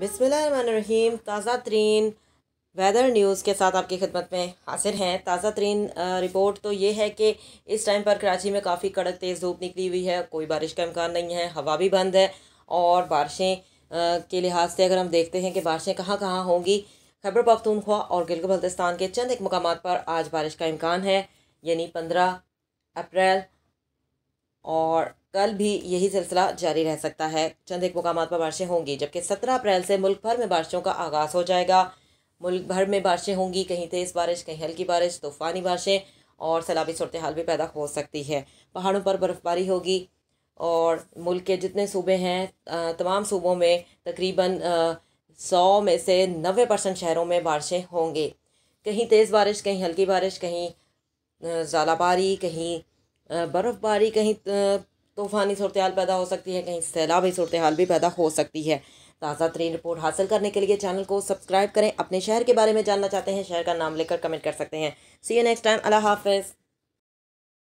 बिसमीम ताज़ा तरीन वेदर न्यूज़ के साथ आपकी खिदमत में हासिल हैं ताज़ा तरीन रिपोर्ट तो ये है कि इस टाइम पर कराची में काफ़ी कड़क तेज़ धूप निकली हुई है कोई बारिश का इम्कान नहीं है हवा भी बंद है और बारिशें के लिहाज से अगर हम देखते हैं कि बारिशें कहाँ कहाँ होंगी खैबर पख्तूनख्वा और गिलग बल्तिस्तान के चंद एक मकाम पर आज बारिश का इम्कान है यानी पंद्रह अप्रैल और कल भी यही सिलसिला जारी रह सकता है चंद एक मुकाम पर बारिशें होंगी जबकि सत्रह अप्रैल से मुल्क भर में बारिशों का आगाज़ हो जाएगा मुल्क भर में बारिशें होंगी कहीं तेज़ बारिश कहीं हल्की बारिश तूफ़ानी बारिशें और सैलाबी सूरत हाल भी पैदा हो सकती है पहाड़ों पर बर्फ़बारी होगी और मुल्क के जितने सूबे हैं तमाम सूबों में तकरीबन सौ में से नबे परसेंट शहरों में बारिशें होंगी कहीं तेज़ बारिश कहीं हल्की बारिश कहीं ज़ालाबारी कहीं बर्फ़बारी कहीं तूफ़ानी सूरत हाल पैदा हो सकती है कहीं सैलाबी सूरत हाल भी पैदा हो सकती है ताज़ा तरीन रिपोर्ट हासिल करने के लिए चैनल को सब्सक्राइब करें अपने शहर के बारे में जानना चाहते हैं शहर का नाम लेकर कमेंट कर सकते हैं सी यू नेक्स्ट टाइम अल्लाह हाफिज़